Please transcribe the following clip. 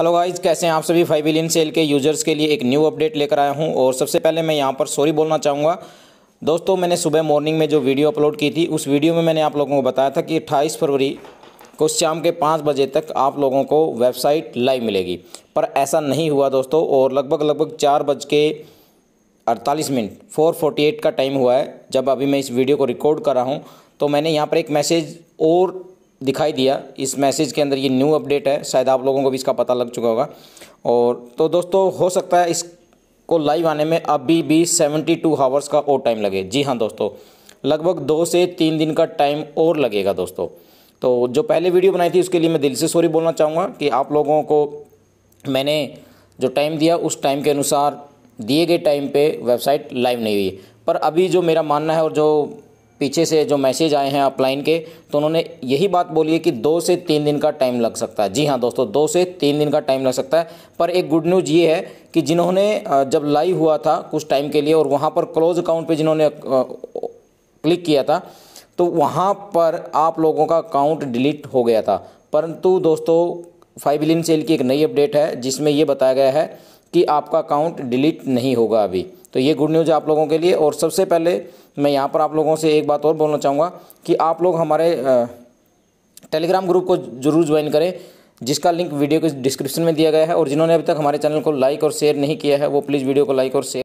hello guys कैसे हैं आप सभी फाइव बिलियन सेल के यूज़र्स के लिए एक न्यू अपडेट लेकर आया हूं और सबसे पहले मैं यहां पर सॉरी बोलना चाहूँगा दोस्तों मैंने सुबह मॉर्निंग में जो वीडियो अपलोड की थी उस वीडियो में मैंने आप लोगों को बताया था कि अट्ठाईस फरवरी को शाम के पाँच बजे तक आप लोगों को वेबसाइट लाइव मिलेगी पर ऐसा नहीं हुआ दोस्तों और लगभग लगभग चार बज के अड़तालीस मिनट फोर फोर्टी एट का टाइम हुआ है जब अभी मैं इस वीडियो को रिकॉर्ड कर रहा हूँ तो मैंने यहाँ पर एक मैसेज और दिखाई दिया इस मैसेज के अंदर ये न्यू अपडेट है शायद आप लोगों को भी इसका पता लग चुका होगा और तो दोस्तों हो सकता है इसको लाइव आने में अभी भी सेवेंटी टू हावर्स का और टाइम लगे जी हाँ दोस्तों लगभग दो से तीन दिन का टाइम और लगेगा दोस्तों तो जो पहले वीडियो बनाई थी उसके लिए मैं दिल से सॉरी बोलना चाहूँगा कि आप लोगों को मैंने जो टाइम दिया उस टाइम के अनुसार दिए गए टाइम पर वेबसाइट लाइव नहीं हुई पर अभी जो मेरा मानना है और जो पीछे से जो मैसेज आए हैं अपलाइन के तो उन्होंने यही बात बोली है कि दो से तीन दिन का टाइम लग सकता है जी हाँ दोस्तों दो से तीन दिन का टाइम लग सकता है पर एक गुड न्यूज़ ये है कि जिन्होंने जब लाइव हुआ था कुछ टाइम के लिए और वहाँ पर क्लोज अकाउंट पर जिन्होंने क्लिक किया था तो वहाँ पर आप लोगों का अकाउंट डिलीट हो गया था परंतु दोस्तों फाइव बिलियन सेल की एक नई अपडेट है जिसमें ये बताया गया है कि आपका अकाउंट डिलीट नहीं होगा अभी तो ये गुड न्यूज़ आप लोगों के लिए और सबसे पहले मैं यहाँ पर आप लोगों से एक बात और बोलना चाहूँगा कि आप लोग हमारे टेलीग्राम ग्रुप को जरूर ज्वाइन करें जिसका लिंक वीडियो के डिस्क्रिप्शन में दिया गया है और जिन्होंने अभी तक हमारे चैनल को लाइक और शेयर नहीं किया है वो प्लीज़ वीडियो को लाइक और शेयर